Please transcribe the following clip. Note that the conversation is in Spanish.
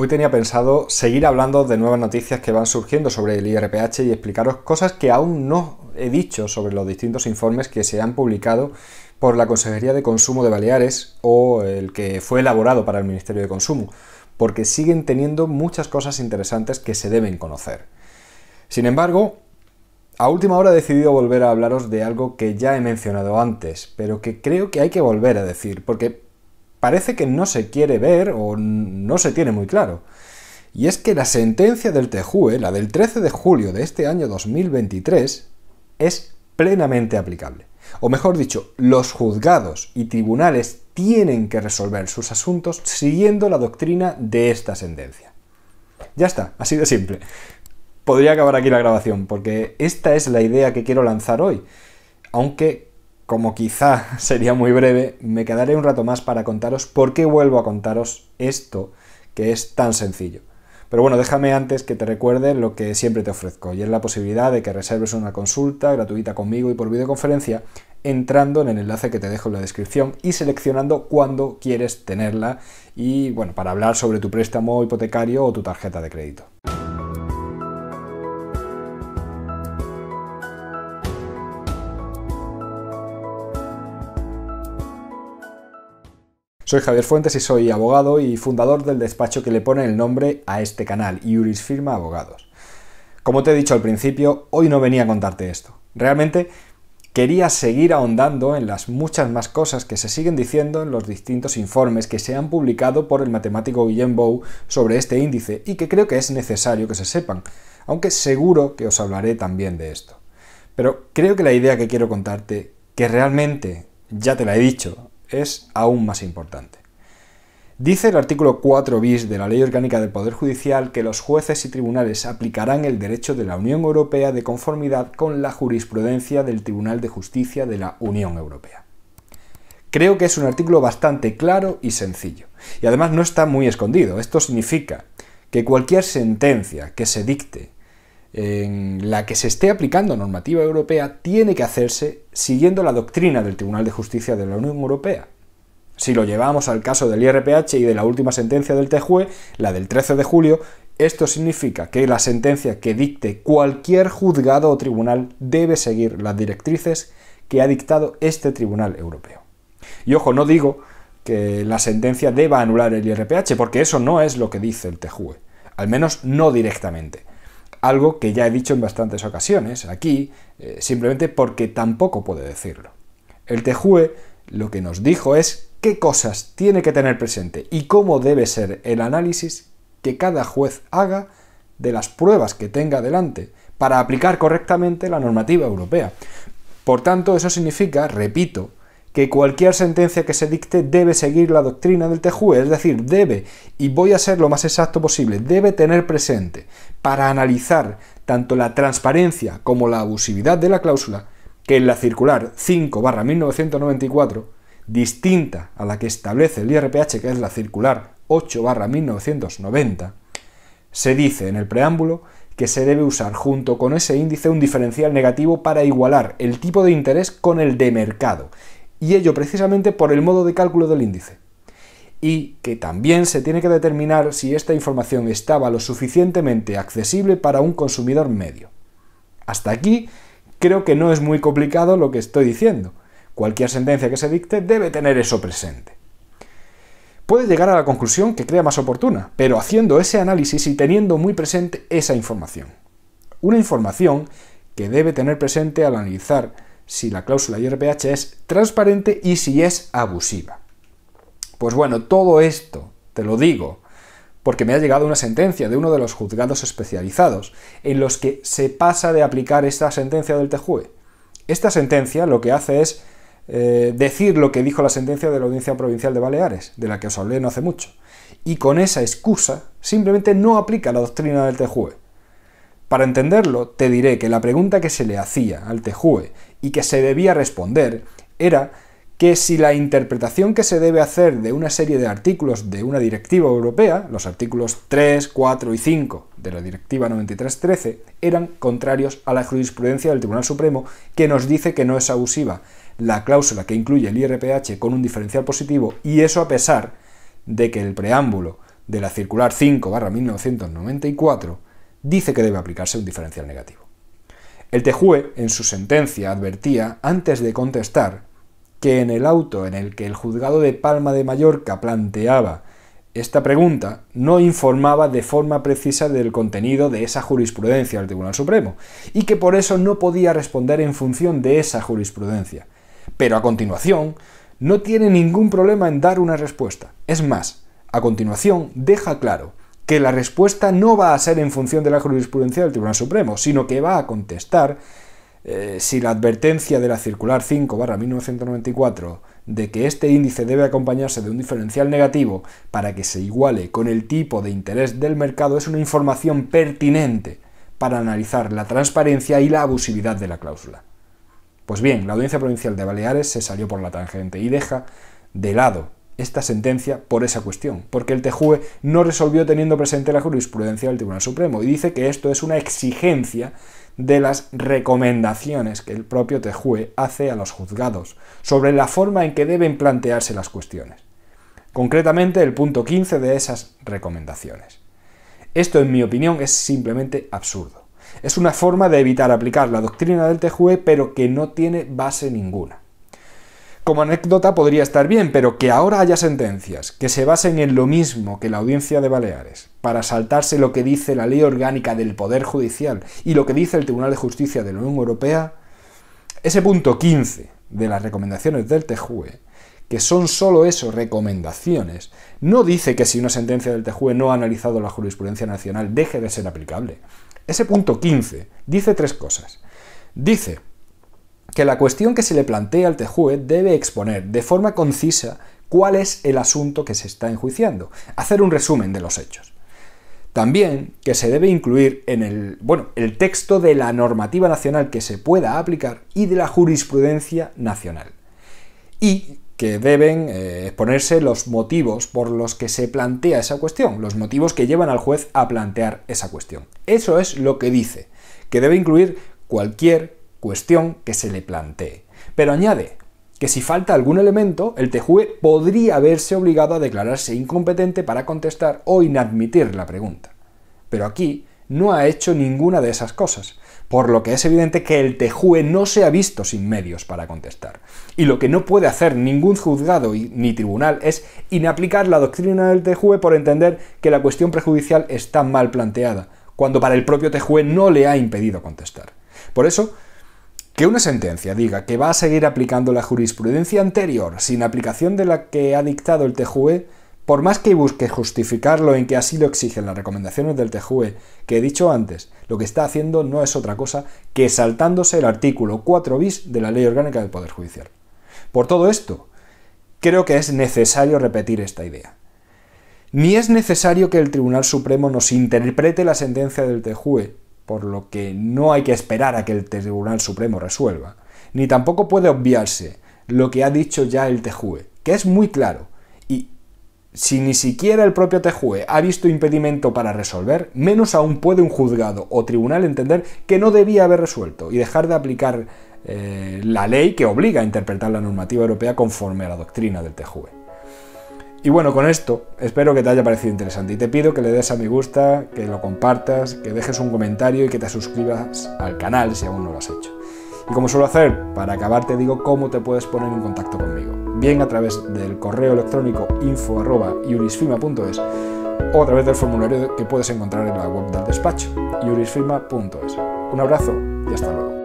Hoy tenía pensado seguir hablando de nuevas noticias que van surgiendo sobre el IRPH y explicaros cosas que aún no he dicho sobre los distintos informes que se han publicado por la Consejería de Consumo de Baleares o el que fue elaborado para el Ministerio de Consumo, porque siguen teniendo muchas cosas interesantes que se deben conocer. Sin embargo, a última hora he decidido volver a hablaros de algo que ya he mencionado antes, pero que creo que hay que volver a decir, porque parece que no se quiere ver o no se tiene muy claro. Y es que la sentencia del TEJUE, la del 13 de julio de este año 2023, es plenamente aplicable. O mejor dicho, los juzgados y tribunales tienen que resolver sus asuntos siguiendo la doctrina de esta sentencia. Ya está, así de simple. Podría acabar aquí la grabación, porque esta es la idea que quiero lanzar hoy. Aunque como quizá sería muy breve, me quedaré un rato más para contaros por qué vuelvo a contaros esto que es tan sencillo. Pero bueno, déjame antes que te recuerde lo que siempre te ofrezco, y es la posibilidad de que reserves una consulta gratuita conmigo y por videoconferencia entrando en el enlace que te dejo en la descripción y seleccionando cuándo quieres tenerla y bueno, para hablar sobre tu préstamo hipotecario o tu tarjeta de crédito. Soy Javier Fuentes y soy abogado y fundador del despacho que le pone el nombre a este canal, Iuris Firma Abogados. Como te he dicho al principio, hoy no venía a contarte esto. Realmente quería seguir ahondando en las muchas más cosas que se siguen diciendo en los distintos informes que se han publicado por el matemático Guillem Bou sobre este índice y que creo que es necesario que se sepan, aunque seguro que os hablaré también de esto. Pero creo que la idea que quiero contarte, que realmente ya te la he dicho es aún más importante. Dice el artículo 4 bis de la Ley Orgánica del Poder Judicial que los jueces y tribunales aplicarán el derecho de la Unión Europea de conformidad con la jurisprudencia del Tribunal de Justicia de la Unión Europea. Creo que es un artículo bastante claro y sencillo, y además no está muy escondido. Esto significa que cualquier sentencia que se dicte en la que se esté aplicando normativa europea tiene que hacerse siguiendo la doctrina del Tribunal de Justicia de la Unión Europea. Si lo llevamos al caso del IRPH y de la última sentencia del TJUE, la del 13 de julio, esto significa que la sentencia que dicte cualquier juzgado o tribunal debe seguir las directrices que ha dictado este Tribunal Europeo. Y ojo, no digo que la sentencia deba anular el IRPH, porque eso no es lo que dice el TJUE, al menos no directamente algo que ya he dicho en bastantes ocasiones aquí, eh, simplemente porque tampoco puede decirlo. El TJUE lo que nos dijo es qué cosas tiene que tener presente y cómo debe ser el análisis que cada juez haga de las pruebas que tenga delante para aplicar correctamente la normativa europea. Por tanto, eso significa, repito, que cualquier sentencia que se dicte debe seguir la doctrina del TJUE, es decir, debe, y voy a ser lo más exacto posible, debe tener presente, para analizar tanto la transparencia como la abusividad de la cláusula, que en la circular 5 1994, distinta a la que establece el IRPH, que es la circular 8 1990, se dice en el preámbulo que se debe usar junto con ese índice un diferencial negativo para igualar el tipo de interés con el de mercado y ello precisamente por el modo de cálculo del índice. Y que también se tiene que determinar si esta información estaba lo suficientemente accesible para un consumidor medio. Hasta aquí creo que no es muy complicado lo que estoy diciendo. Cualquier sentencia que se dicte debe tener eso presente. Puede llegar a la conclusión que crea más oportuna, pero haciendo ese análisis y teniendo muy presente esa información. Una información que debe tener presente al analizar si la cláusula IRPH es transparente y si es abusiva. Pues bueno, todo esto, te lo digo, porque me ha llegado una sentencia de uno de los juzgados especializados en los que se pasa de aplicar esta sentencia del TJUE. Esta sentencia lo que hace es eh, decir lo que dijo la sentencia de la Audiencia Provincial de Baleares, de la que os hablé no hace mucho. Y con esa excusa simplemente no aplica la doctrina del TJUE. Para entenderlo, te diré que la pregunta que se le hacía al Tejue y que se debía responder era que si la interpretación que se debe hacer de una serie de artículos de una directiva europea, los artículos 3, 4 y 5 de la directiva 9313, eran contrarios a la jurisprudencia del Tribunal Supremo que nos dice que no es abusiva la cláusula que incluye el IRPH con un diferencial positivo y eso a pesar de que el preámbulo de la circular 5 1994 dice que debe aplicarse un diferencial negativo. El TJUE, en su sentencia, advertía, antes de contestar, que en el auto en el que el juzgado de Palma de Mallorca planteaba esta pregunta, no informaba de forma precisa del contenido de esa jurisprudencia del Tribunal Supremo, y que por eso no podía responder en función de esa jurisprudencia. Pero a continuación, no tiene ningún problema en dar una respuesta. Es más, a continuación deja claro que la respuesta no va a ser en función de la jurisprudencia del Tribunal Supremo, sino que va a contestar eh, si la advertencia de la circular 5 1994 de que este índice debe acompañarse de un diferencial negativo para que se iguale con el tipo de interés del mercado es una información pertinente para analizar la transparencia y la abusividad de la cláusula. Pues bien, la Audiencia Provincial de Baleares se salió por la tangente y deja de lado esta sentencia por esa cuestión, porque el TJUE no resolvió teniendo presente la jurisprudencia del Tribunal Supremo y dice que esto es una exigencia de las recomendaciones que el propio TJUE hace a los juzgados sobre la forma en que deben plantearse las cuestiones, concretamente el punto 15 de esas recomendaciones. Esto, en mi opinión, es simplemente absurdo. Es una forma de evitar aplicar la doctrina del TJUE, pero que no tiene base ninguna como anécdota podría estar bien, pero que ahora haya sentencias que se basen en lo mismo que la audiencia de Baleares, para saltarse lo que dice la ley orgánica del Poder Judicial y lo que dice el Tribunal de Justicia de la Unión Europea, ese punto 15 de las recomendaciones del TJUE, que son solo eso, recomendaciones, no dice que si una sentencia del TJUE no ha analizado la jurisprudencia nacional deje de ser aplicable. Ese punto 15 dice tres cosas. Dice que la cuestión que se le plantea al tejue debe exponer de forma concisa cuál es el asunto que se está enjuiciando, hacer un resumen de los hechos. También que se debe incluir en el, bueno, el texto de la normativa nacional que se pueda aplicar y de la jurisprudencia nacional. Y que deben eh, exponerse los motivos por los que se plantea esa cuestión, los motivos que llevan al juez a plantear esa cuestión. Eso es lo que dice, que debe incluir cualquier cuestión que se le plantee. Pero añade que si falta algún elemento, el TJUE podría haberse obligado a declararse incompetente para contestar o inadmitir la pregunta. Pero aquí no ha hecho ninguna de esas cosas, por lo que es evidente que el TJUE no se ha visto sin medios para contestar. Y lo que no puede hacer ningún juzgado ni tribunal es inaplicar la doctrina del TJUE por entender que la cuestión prejudicial está mal planteada, cuando para el propio TJUE no le ha impedido contestar. Por eso, que una sentencia diga que va a seguir aplicando la jurisprudencia anterior sin aplicación de la que ha dictado el TJUE, por más que busque justificarlo en que así lo exigen las recomendaciones del TJUE que he dicho antes, lo que está haciendo no es otra cosa que saltándose el artículo 4 bis de la Ley Orgánica del Poder Judicial. Por todo esto, creo que es necesario repetir esta idea. Ni es necesario que el Tribunal Supremo nos interprete la sentencia del TJUE, por lo que no hay que esperar a que el Tribunal Supremo resuelva, ni tampoco puede obviarse lo que ha dicho ya el TJUE, que es muy claro, y si ni siquiera el propio TJUE ha visto impedimento para resolver, menos aún puede un juzgado o tribunal entender que no debía haber resuelto y dejar de aplicar eh, la ley que obliga a interpretar la normativa europea conforme a la doctrina del TJUE. Y bueno, con esto espero que te haya parecido interesante y te pido que le des a me gusta, que lo compartas, que dejes un comentario y que te suscribas al canal si aún no lo has hecho. Y como suelo hacer, para acabar te digo cómo te puedes poner en contacto conmigo, bien a través del correo electrónico info.iurisfirma.es o a través del formulario que puedes encontrar en la web del despacho, yurisfirma.es. Un abrazo y hasta luego.